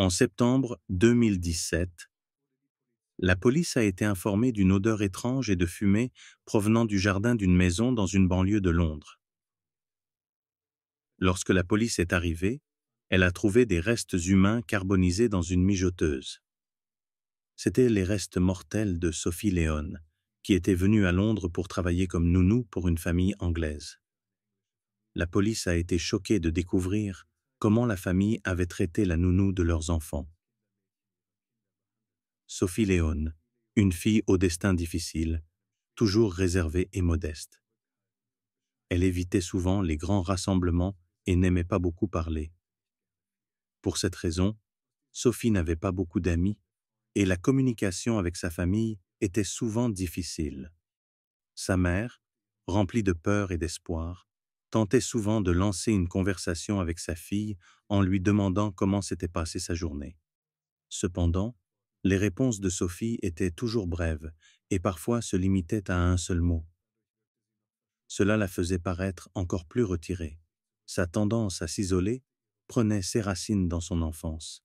En septembre 2017, la police a été informée d'une odeur étrange et de fumée provenant du jardin d'une maison dans une banlieue de Londres. Lorsque la police est arrivée, elle a trouvé des restes humains carbonisés dans une mijoteuse. C'étaient les restes mortels de Sophie Léon, qui était venue à Londres pour travailler comme nounou pour une famille anglaise. La police a été choquée de découvrir comment la famille avait traité la nounou de leurs enfants. Sophie Léone, une fille au destin difficile, toujours réservée et modeste. Elle évitait souvent les grands rassemblements et n'aimait pas beaucoup parler. Pour cette raison, Sophie n'avait pas beaucoup d'amis et la communication avec sa famille était souvent difficile. Sa mère, remplie de peur et d'espoir, tentait souvent de lancer une conversation avec sa fille en lui demandant comment s'était passée sa journée. Cependant, les réponses de Sophie étaient toujours brèves et parfois se limitaient à un seul mot. Cela la faisait paraître encore plus retirée. Sa tendance à s'isoler prenait ses racines dans son enfance.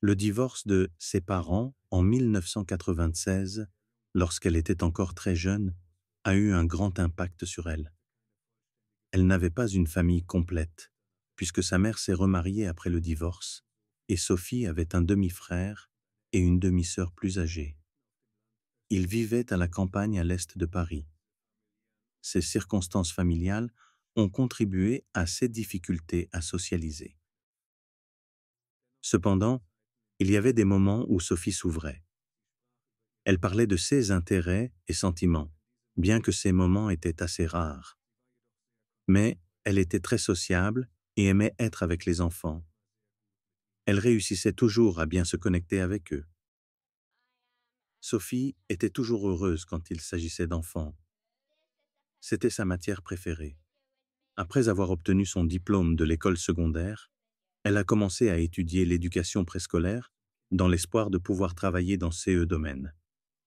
Le divorce de ses parents en 1996, lorsqu'elle était encore très jeune, a eu un grand impact sur elle elle n'avait pas une famille complète, puisque sa mère s'est remariée après le divorce, et Sophie avait un demi-frère et une demi-sœur plus âgée. Ils vivaient à la campagne à l'est de Paris. Ces circonstances familiales ont contribué à ses difficultés à socialiser. Cependant, il y avait des moments où Sophie s'ouvrait. Elle parlait de ses intérêts et sentiments, bien que ces moments étaient assez rares mais elle était très sociable et aimait être avec les enfants. Elle réussissait toujours à bien se connecter avec eux. Sophie était toujours heureuse quand il s'agissait d'enfants. C'était sa matière préférée. Après avoir obtenu son diplôme de l'école secondaire, elle a commencé à étudier l'éducation préscolaire dans l'espoir de pouvoir travailler dans ces domaines.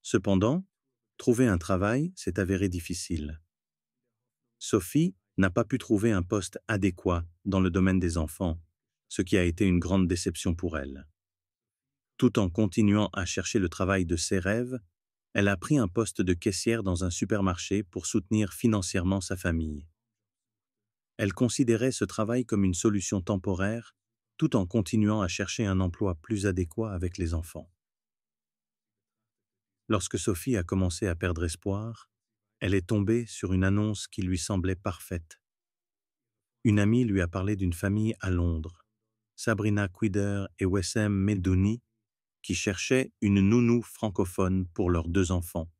Cependant, trouver un travail s'est avéré difficile. Sophie n'a pas pu trouver un poste adéquat dans le domaine des enfants, ce qui a été une grande déception pour elle. Tout en continuant à chercher le travail de ses rêves, elle a pris un poste de caissière dans un supermarché pour soutenir financièrement sa famille. Elle considérait ce travail comme une solution temporaire, tout en continuant à chercher un emploi plus adéquat avec les enfants. Lorsque Sophie a commencé à perdre espoir, elle est tombée sur une annonce qui lui semblait parfaite. Une amie lui a parlé d'une famille à Londres, Sabrina Quider et Wessem Medouni, qui cherchaient une nounou francophone pour leurs deux enfants,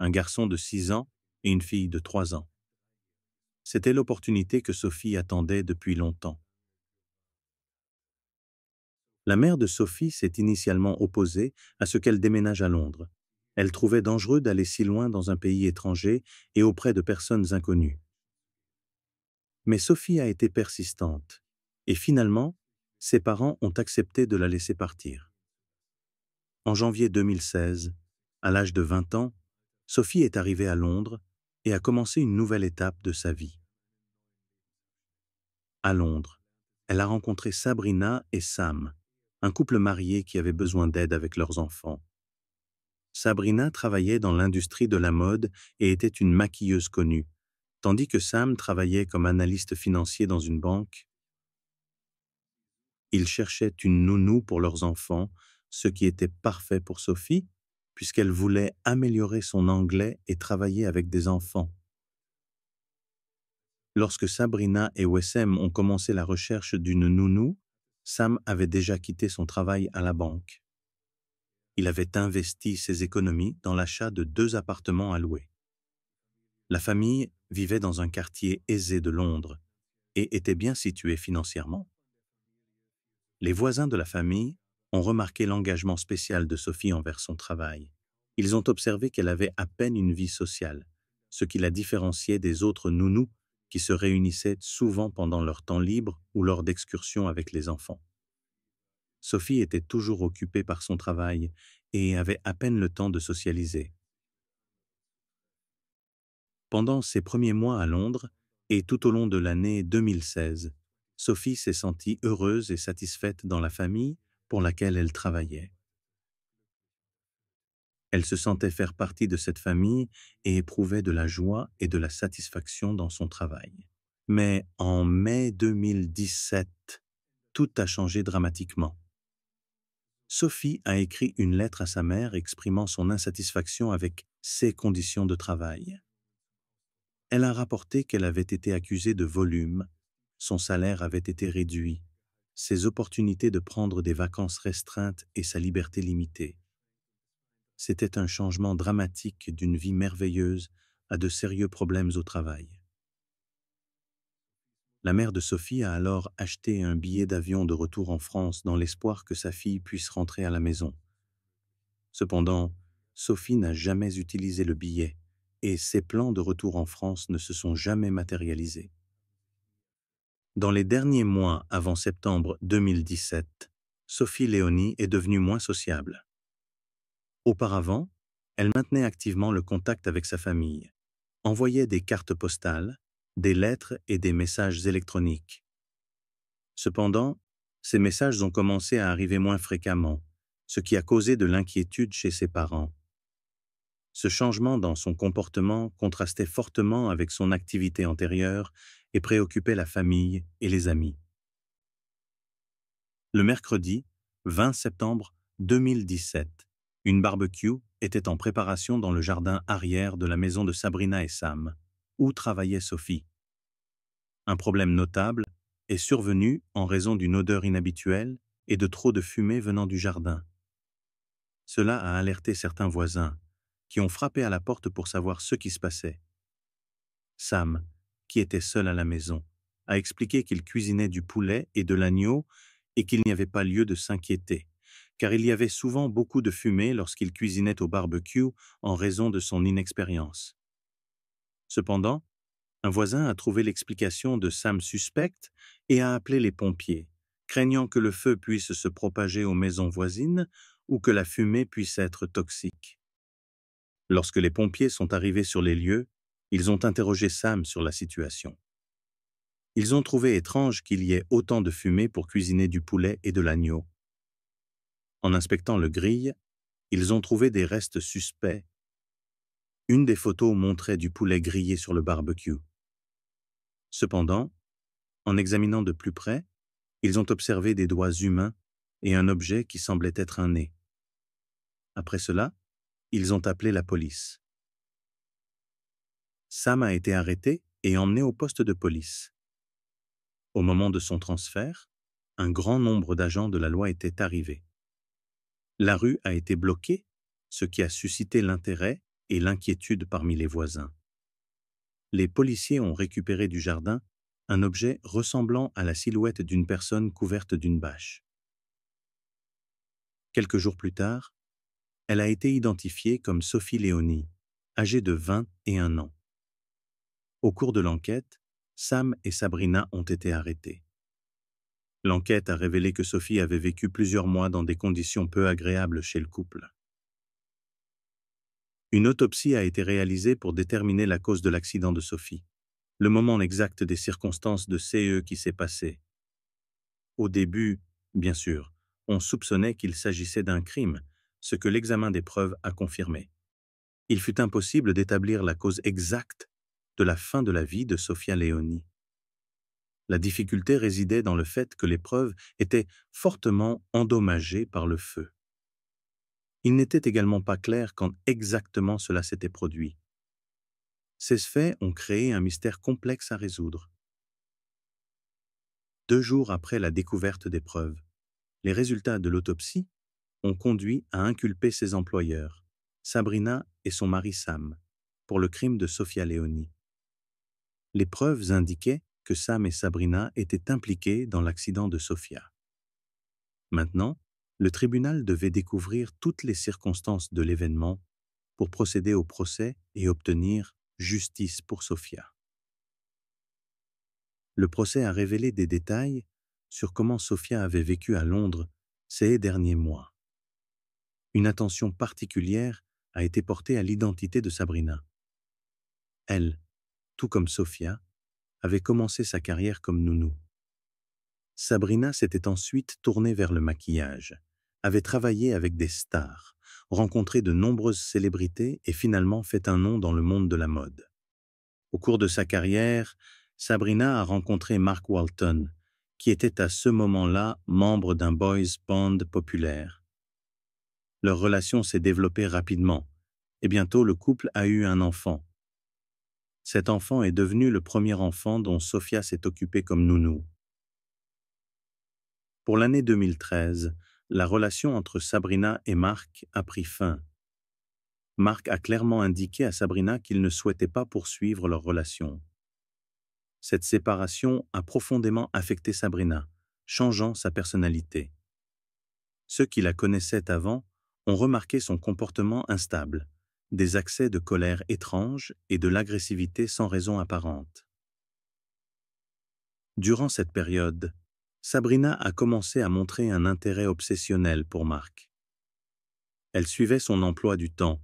un garçon de six ans et une fille de trois ans. C'était l'opportunité que Sophie attendait depuis longtemps. La mère de Sophie s'est initialement opposée à ce qu'elle déménage à Londres, elle trouvait dangereux d'aller si loin dans un pays étranger et auprès de personnes inconnues. Mais Sophie a été persistante, et finalement, ses parents ont accepté de la laisser partir. En janvier 2016, à l'âge de 20 ans, Sophie est arrivée à Londres et a commencé une nouvelle étape de sa vie. À Londres, elle a rencontré Sabrina et Sam, un couple marié qui avait besoin d'aide avec leurs enfants. Sabrina travaillait dans l'industrie de la mode et était une maquilleuse connue, tandis que Sam travaillait comme analyste financier dans une banque. Ils cherchaient une nounou pour leurs enfants, ce qui était parfait pour Sophie, puisqu'elle voulait améliorer son anglais et travailler avec des enfants. Lorsque Sabrina et Wessem ont commencé la recherche d'une nounou, Sam avait déjà quitté son travail à la banque il avait investi ses économies dans l'achat de deux appartements à louer. La famille vivait dans un quartier aisé de Londres et était bien située financièrement. Les voisins de la famille ont remarqué l'engagement spécial de Sophie envers son travail. Ils ont observé qu'elle avait à peine une vie sociale, ce qui la différenciait des autres nounous qui se réunissaient souvent pendant leur temps libre ou lors d'excursions avec les enfants. Sophie était toujours occupée par son travail et avait à peine le temps de socialiser. Pendant ses premiers mois à Londres et tout au long de l'année 2016, Sophie s'est sentie heureuse et satisfaite dans la famille pour laquelle elle travaillait. Elle se sentait faire partie de cette famille et éprouvait de la joie et de la satisfaction dans son travail. Mais en mai 2017, tout a changé dramatiquement. Sophie a écrit une lettre à sa mère exprimant son insatisfaction avec ses conditions de travail. Elle a rapporté qu'elle avait été accusée de volume, son salaire avait été réduit, ses opportunités de prendre des vacances restreintes et sa liberté limitée. C'était un changement dramatique d'une vie merveilleuse à de sérieux problèmes au travail. La mère de Sophie a alors acheté un billet d'avion de retour en France dans l'espoir que sa fille puisse rentrer à la maison. Cependant, Sophie n'a jamais utilisé le billet et ses plans de retour en France ne se sont jamais matérialisés. Dans les derniers mois avant septembre 2017, Sophie Léonie est devenue moins sociable. Auparavant, elle maintenait activement le contact avec sa famille, envoyait des cartes postales, des lettres et des messages électroniques. Cependant, ces messages ont commencé à arriver moins fréquemment, ce qui a causé de l'inquiétude chez ses parents. Ce changement dans son comportement contrastait fortement avec son activité antérieure et préoccupait la famille et les amis. Le mercredi, 20 septembre 2017, une barbecue était en préparation dans le jardin arrière de la maison de Sabrina et Sam où travaillait Sophie. Un problème notable est survenu en raison d'une odeur inhabituelle et de trop de fumée venant du jardin. Cela a alerté certains voisins, qui ont frappé à la porte pour savoir ce qui se passait. Sam, qui était seul à la maison, a expliqué qu'il cuisinait du poulet et de l'agneau et qu'il n'y avait pas lieu de s'inquiéter, car il y avait souvent beaucoup de fumée lorsqu'il cuisinait au barbecue en raison de son inexpérience. Cependant, un voisin a trouvé l'explication de Sam suspecte et a appelé les pompiers, craignant que le feu puisse se propager aux maisons voisines ou que la fumée puisse être toxique. Lorsque les pompiers sont arrivés sur les lieux, ils ont interrogé Sam sur la situation. Ils ont trouvé étrange qu'il y ait autant de fumée pour cuisiner du poulet et de l'agneau. En inspectant le grill, ils ont trouvé des restes suspects, une des photos montrait du poulet grillé sur le barbecue. Cependant, en examinant de plus près, ils ont observé des doigts humains et un objet qui semblait être un nez. Après cela, ils ont appelé la police. Sam a été arrêté et emmené au poste de police. Au moment de son transfert, un grand nombre d'agents de la loi étaient arrivés. La rue a été bloquée, ce qui a suscité l'intérêt et l'inquiétude parmi les voisins. Les policiers ont récupéré du jardin un objet ressemblant à la silhouette d'une personne couverte d'une bâche. Quelques jours plus tard, elle a été identifiée comme Sophie Léonie, âgée de 21 ans. Au cours de l'enquête, Sam et Sabrina ont été arrêtés. L'enquête a révélé que Sophie avait vécu plusieurs mois dans des conditions peu agréables chez le couple. Une autopsie a été réalisée pour déterminer la cause de l'accident de Sophie, le moment exact des circonstances de CE qui s'est passé. Au début, bien sûr, on soupçonnait qu'il s'agissait d'un crime, ce que l'examen des preuves a confirmé. Il fut impossible d'établir la cause exacte de la fin de la vie de Sophia Leoni. La difficulté résidait dans le fait que les preuves étaient fortement endommagées par le feu. Il n'était également pas clair quand exactement cela s'était produit. Ces faits ont créé un mystère complexe à résoudre. Deux jours après la découverte des preuves, les résultats de l'autopsie ont conduit à inculper ses employeurs, Sabrina et son mari Sam, pour le crime de Sofia Leoni. Les preuves indiquaient que Sam et Sabrina étaient impliqués dans l'accident de Sofia. Maintenant, le tribunal devait découvrir toutes les circonstances de l'événement pour procéder au procès et obtenir justice pour Sofia. Le procès a révélé des détails sur comment Sofia avait vécu à Londres ces derniers mois. Une attention particulière a été portée à l'identité de Sabrina. Elle, tout comme Sofia, avait commencé sa carrière comme nounou. Sabrina s'était ensuite tournée vers le maquillage, avait travaillé avec des stars, rencontré de nombreuses célébrités et finalement fait un nom dans le monde de la mode. Au cours de sa carrière, Sabrina a rencontré Mark Walton, qui était à ce moment-là membre d'un boys band populaire. Leur relation s'est développée rapidement, et bientôt le couple a eu un enfant. Cet enfant est devenu le premier enfant dont Sophia s'est occupée comme nounou. Pour l'année 2013, la relation entre Sabrina et Marc a pris fin. Marc a clairement indiqué à Sabrina qu'il ne souhaitait pas poursuivre leur relation. Cette séparation a profondément affecté Sabrina, changeant sa personnalité. Ceux qui la connaissaient avant ont remarqué son comportement instable, des accès de colère étranges et de l'agressivité sans raison apparente. Durant cette période, Sabrina a commencé à montrer un intérêt obsessionnel pour Marc. Elle suivait son emploi du temps,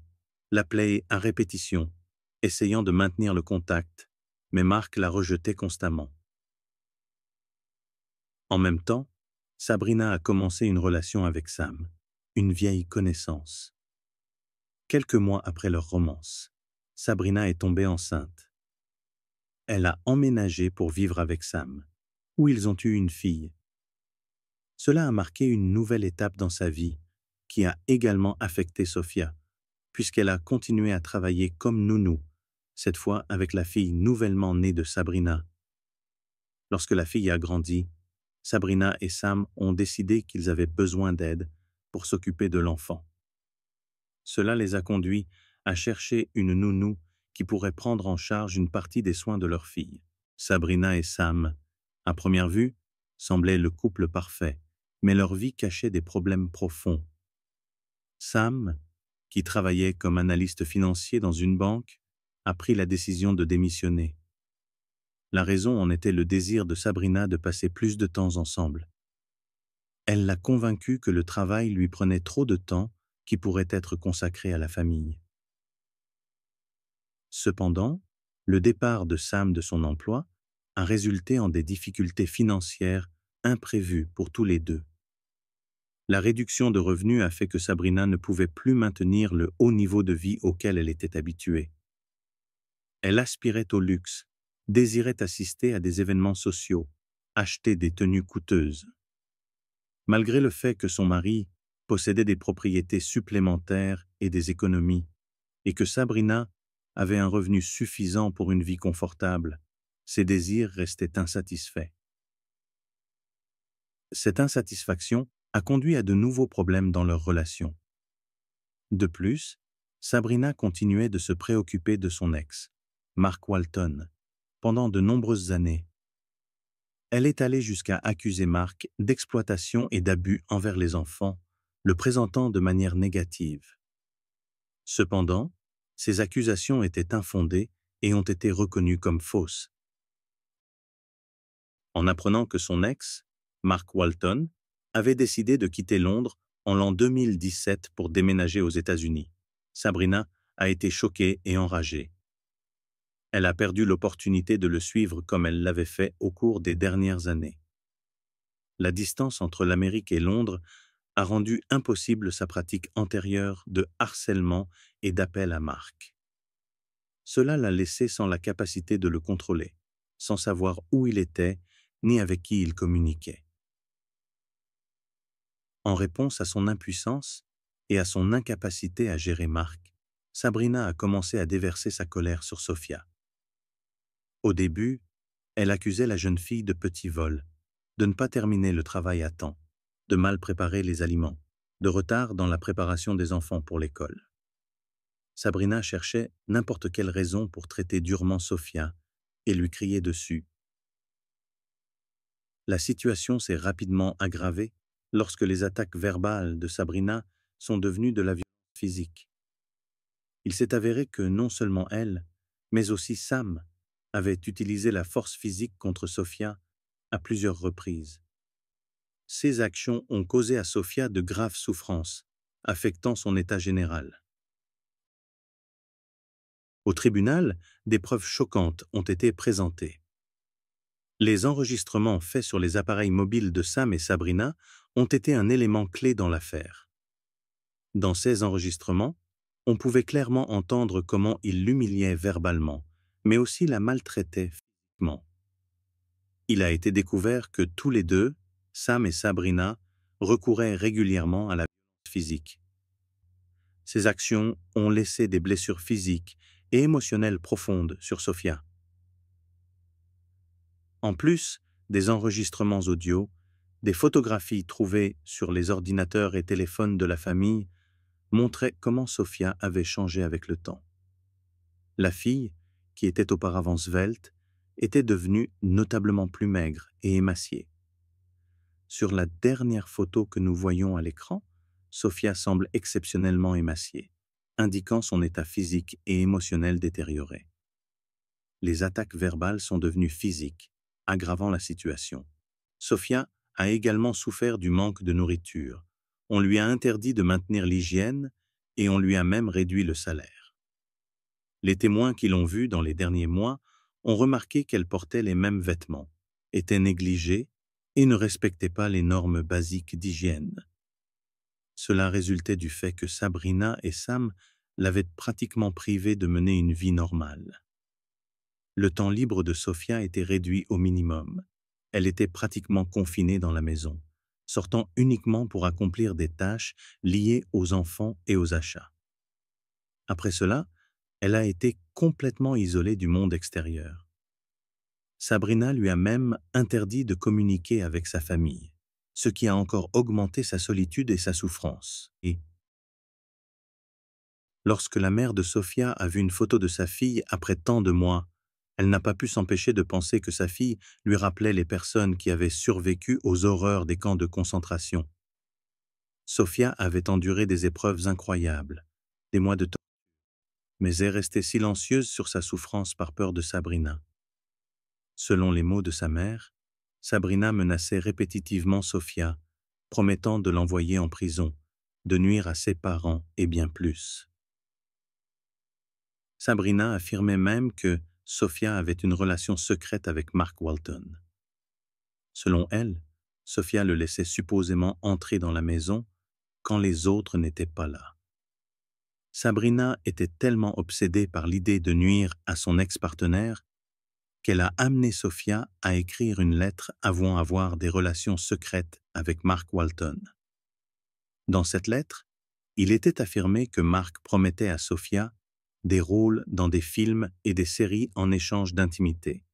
l'appelait à répétition, essayant de maintenir le contact, mais Marc la rejetait constamment. En même temps, Sabrina a commencé une relation avec Sam, une vieille connaissance. Quelques mois après leur romance, Sabrina est tombée enceinte. Elle a emménagé pour vivre avec Sam où ils ont eu une fille. Cela a marqué une nouvelle étape dans sa vie, qui a également affecté Sophia, puisqu'elle a continué à travailler comme nounou, cette fois avec la fille nouvellement née de Sabrina. Lorsque la fille a grandi, Sabrina et Sam ont décidé qu'ils avaient besoin d'aide pour s'occuper de l'enfant. Cela les a conduits à chercher une nounou qui pourrait prendre en charge une partie des soins de leur fille. Sabrina et Sam à première vue, semblait le couple parfait, mais leur vie cachait des problèmes profonds. Sam, qui travaillait comme analyste financier dans une banque, a pris la décision de démissionner. La raison en était le désir de Sabrina de passer plus de temps ensemble. Elle l'a convaincu que le travail lui prenait trop de temps qui pourrait être consacré à la famille. Cependant, le départ de Sam de son emploi a résulté en des difficultés financières imprévues pour tous les deux. La réduction de revenus a fait que Sabrina ne pouvait plus maintenir le haut niveau de vie auquel elle était habituée. Elle aspirait au luxe, désirait assister à des événements sociaux, acheter des tenues coûteuses. Malgré le fait que son mari possédait des propriétés supplémentaires et des économies, et que Sabrina avait un revenu suffisant pour une vie confortable, ses désirs restaient insatisfaits. Cette insatisfaction a conduit à de nouveaux problèmes dans leur relation. De plus, Sabrina continuait de se préoccuper de son ex, Mark Walton, pendant de nombreuses années. Elle est allée jusqu'à accuser Mark d'exploitation et d'abus envers les enfants, le présentant de manière négative. Cependant, ces accusations étaient infondées et ont été reconnues comme fausses en apprenant que son ex, Mark Walton, avait décidé de quitter Londres en l'an 2017 pour déménager aux États-Unis. Sabrina a été choquée et enragée. Elle a perdu l'opportunité de le suivre comme elle l'avait fait au cours des dernières années. La distance entre l'Amérique et Londres a rendu impossible sa pratique antérieure de harcèlement et d'appel à Mark. Cela l'a laissé sans la capacité de le contrôler, sans savoir où il était ni avec qui il communiquait. En réponse à son impuissance et à son incapacité à gérer Marc, Sabrina a commencé à déverser sa colère sur Sofia. Au début, elle accusait la jeune fille de petits vols, de ne pas terminer le travail à temps, de mal préparer les aliments, de retard dans la préparation des enfants pour l'école. Sabrina cherchait n'importe quelle raison pour traiter durement Sofia et lui crier dessus, la situation s'est rapidement aggravée lorsque les attaques verbales de Sabrina sont devenues de la violence physique. Il s'est avéré que non seulement elle, mais aussi Sam, avait utilisé la force physique contre Sofia à plusieurs reprises. Ces actions ont causé à Sofia de graves souffrances, affectant son état général. Au tribunal, des preuves choquantes ont été présentées. Les enregistrements faits sur les appareils mobiles de Sam et Sabrina ont été un élément clé dans l'affaire. Dans ces enregistrements, on pouvait clairement entendre comment il l'humiliait verbalement, mais aussi la maltraitait physiquement. Il a été découvert que tous les deux, Sam et Sabrina, recouraient régulièrement à la violence physique. Ces actions ont laissé des blessures physiques et émotionnelles profondes sur Sophia. En plus des enregistrements audio, des photographies trouvées sur les ordinateurs et téléphones de la famille montraient comment Sofia avait changé avec le temps. La fille, qui était auparavant svelte, était devenue notablement plus maigre et émaciée. Sur la dernière photo que nous voyons à l'écran, Sofia semble exceptionnellement émaciée, indiquant son état physique et émotionnel détérioré. Les attaques verbales sont devenues physiques, aggravant la situation. Sofia a également souffert du manque de nourriture. On lui a interdit de maintenir l'hygiène et on lui a même réduit le salaire. Les témoins qui l'ont vue dans les derniers mois ont remarqué qu'elle portait les mêmes vêtements, était négligée et ne respectait pas les normes basiques d'hygiène. Cela résultait du fait que Sabrina et Sam l'avaient pratiquement privée de mener une vie normale le temps libre de Sofia était réduit au minimum. Elle était pratiquement confinée dans la maison, sortant uniquement pour accomplir des tâches liées aux enfants et aux achats. Après cela, elle a été complètement isolée du monde extérieur. Sabrina lui a même interdit de communiquer avec sa famille, ce qui a encore augmenté sa solitude et sa souffrance. Et lorsque la mère de Sofia a vu une photo de sa fille après tant de mois, elle n'a pas pu s'empêcher de penser que sa fille lui rappelait les personnes qui avaient survécu aux horreurs des camps de concentration. Sophia avait enduré des épreuves incroyables, des mois de temps, mais est restée silencieuse sur sa souffrance par peur de Sabrina. Selon les mots de sa mère, Sabrina menaçait répétitivement Sophia, promettant de l'envoyer en prison, de nuire à ses parents et bien plus. Sabrina affirmait même que, Sophia avait une relation secrète avec Mark Walton. Selon elle, Sophia le laissait supposément entrer dans la maison quand les autres n'étaient pas là. Sabrina était tellement obsédée par l'idée de nuire à son ex-partenaire qu'elle a amené Sophia à écrire une lettre avouant avoir des relations secrètes avec Mark Walton. Dans cette lettre, il était affirmé que Mark promettait à Sophia des rôles dans des films et des séries en échange d'intimité.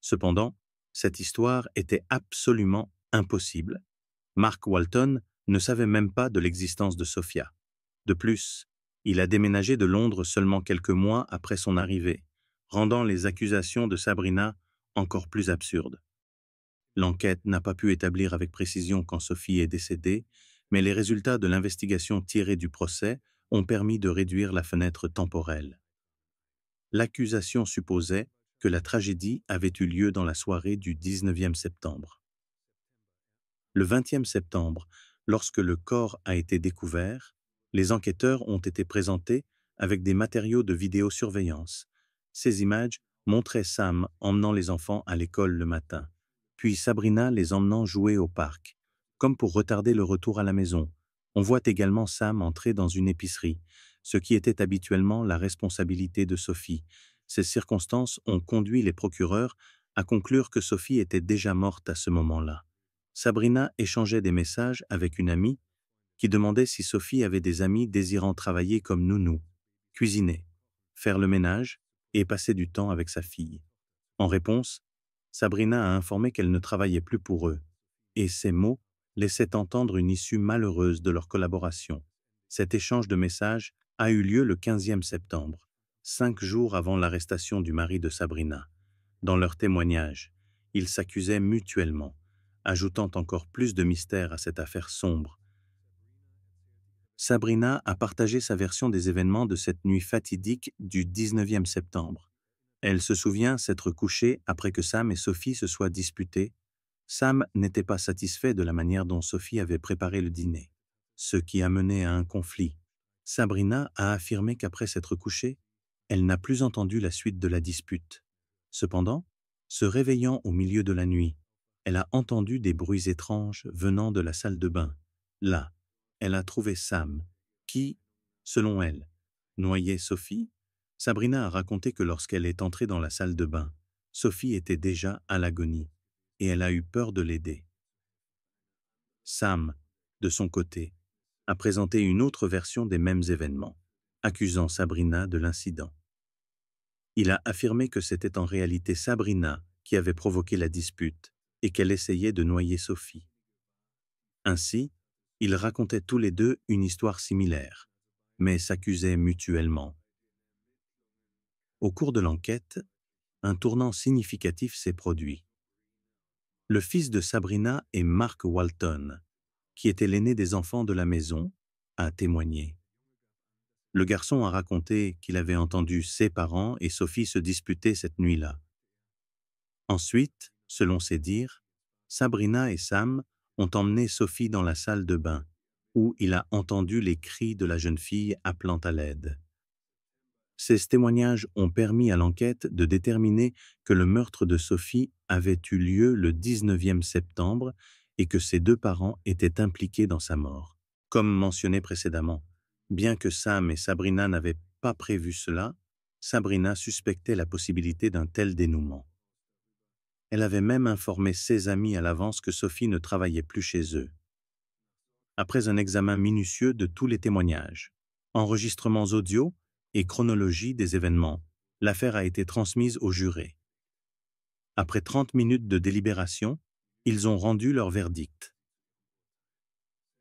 Cependant, cette histoire était absolument impossible. Mark Walton ne savait même pas de l'existence de Sophia. De plus, il a déménagé de Londres seulement quelques mois après son arrivée, rendant les accusations de Sabrina encore plus absurdes. L'enquête n'a pas pu établir avec précision quand Sophie est décédée, mais les résultats de l'investigation tirée du procès ont permis de réduire la fenêtre temporelle. L'accusation supposait que la tragédie avait eu lieu dans la soirée du 19e septembre. Le 20e septembre, lorsque le corps a été découvert, les enquêteurs ont été présentés avec des matériaux de vidéosurveillance. Ces images montraient Sam emmenant les enfants à l'école le matin, puis Sabrina les emmenant jouer au parc, comme pour retarder le retour à la maison, on voit également Sam entrer dans une épicerie, ce qui était habituellement la responsabilité de Sophie. Ces circonstances ont conduit les procureurs à conclure que Sophie était déjà morte à ce moment-là. Sabrina échangeait des messages avec une amie qui demandait si Sophie avait des amis désirant travailler comme nounou, cuisiner, faire le ménage et passer du temps avec sa fille. En réponse, Sabrina a informé qu'elle ne travaillait plus pour eux, et ces mots laissait entendre une issue malheureuse de leur collaboration. Cet échange de messages a eu lieu le 15 septembre, cinq jours avant l'arrestation du mari de Sabrina. Dans leur témoignage, ils s'accusaient mutuellement, ajoutant encore plus de mystère à cette affaire sombre. Sabrina a partagé sa version des événements de cette nuit fatidique du 19 septembre. Elle se souvient s'être couchée après que Sam et Sophie se soient disputés Sam n'était pas satisfait de la manière dont Sophie avait préparé le dîner, ce qui a mené à un conflit. Sabrina a affirmé qu'après s'être couchée, elle n'a plus entendu la suite de la dispute. Cependant, se réveillant au milieu de la nuit, elle a entendu des bruits étranges venant de la salle de bain. Là, elle a trouvé Sam, qui, selon elle, noyait Sophie. Sabrina a raconté que lorsqu'elle est entrée dans la salle de bain, Sophie était déjà à l'agonie et elle a eu peur de l'aider. Sam, de son côté, a présenté une autre version des mêmes événements, accusant Sabrina de l'incident. Il a affirmé que c'était en réalité Sabrina qui avait provoqué la dispute et qu'elle essayait de noyer Sophie. Ainsi, ils racontaient tous les deux une histoire similaire, mais s'accusaient mutuellement. Au cours de l'enquête, un tournant significatif s'est produit le fils de Sabrina et Mark Walton, qui était l'aîné des enfants de la maison, a témoigné. Le garçon a raconté qu'il avait entendu ses parents et Sophie se disputer cette nuit-là. Ensuite, selon ses dires, Sabrina et Sam ont emmené Sophie dans la salle de bain, où il a entendu les cris de la jeune fille appelant à l'aide. Ces témoignages ont permis à l'enquête de déterminer que le meurtre de Sophie avait eu lieu le 19e septembre et que ses deux parents étaient impliqués dans sa mort. Comme mentionné précédemment, bien que Sam et Sabrina n'avaient pas prévu cela, Sabrina suspectait la possibilité d'un tel dénouement. Elle avait même informé ses amis à l'avance que Sophie ne travaillait plus chez eux. Après un examen minutieux de tous les témoignages, enregistrements audio, et chronologie des événements, l'affaire a été transmise aux jurés. Après 30 minutes de délibération, ils ont rendu leur verdict.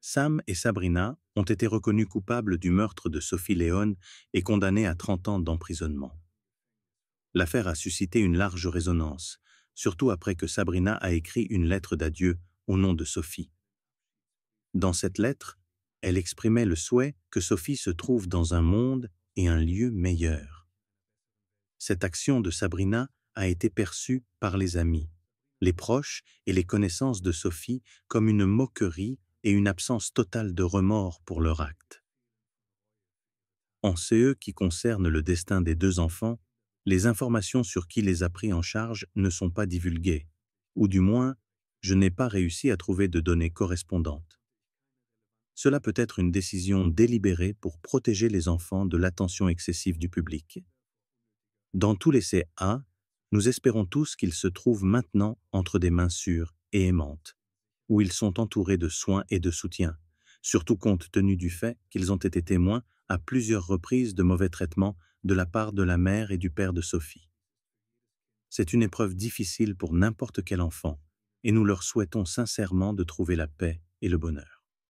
Sam et Sabrina ont été reconnus coupables du meurtre de Sophie Léon et condamnés à 30 ans d'emprisonnement. L'affaire a suscité une large résonance, surtout après que Sabrina a écrit une lettre d'adieu au nom de Sophie. Dans cette lettre, elle exprimait le souhait que Sophie se trouve dans un monde et un lieu meilleur. Cette action de Sabrina a été perçue par les amis, les proches et les connaissances de Sophie comme une moquerie et une absence totale de remords pour leur acte. En ce qui concerne le destin des deux enfants, les informations sur qui les a pris en charge ne sont pas divulguées, ou du moins, je n'ai pas réussi à trouver de données correspondantes. Cela peut être une décision délibérée pour protéger les enfants de l'attention excessive du public. Dans tous les CA, nous espérons tous qu'ils se trouvent maintenant entre des mains sûres et aimantes, où ils sont entourés de soins et de soutien, surtout compte tenu du fait qu'ils ont été témoins à plusieurs reprises de mauvais traitements de la part de la mère et du père de Sophie. C'est une épreuve difficile pour n'importe quel enfant, et nous leur souhaitons sincèrement de trouver la paix et le bonheur.